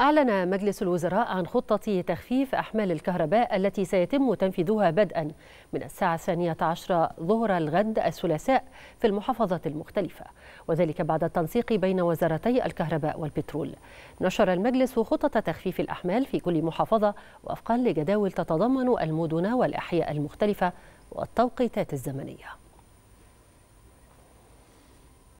أعلن مجلس الوزراء عن خطة تخفيف أحمال الكهرباء التي سيتم تنفيذها بدءا من الساعة الثانية عشرة ظهر الغد الثلاثاء في المحافظات المختلفة وذلك بعد التنسيق بين وزارتي الكهرباء والبترول نشر المجلس خطة تخفيف الأحمال في كل محافظة وفقا لجداول تتضمن المدن والأحياء المختلفة والتوقيتات الزمنيه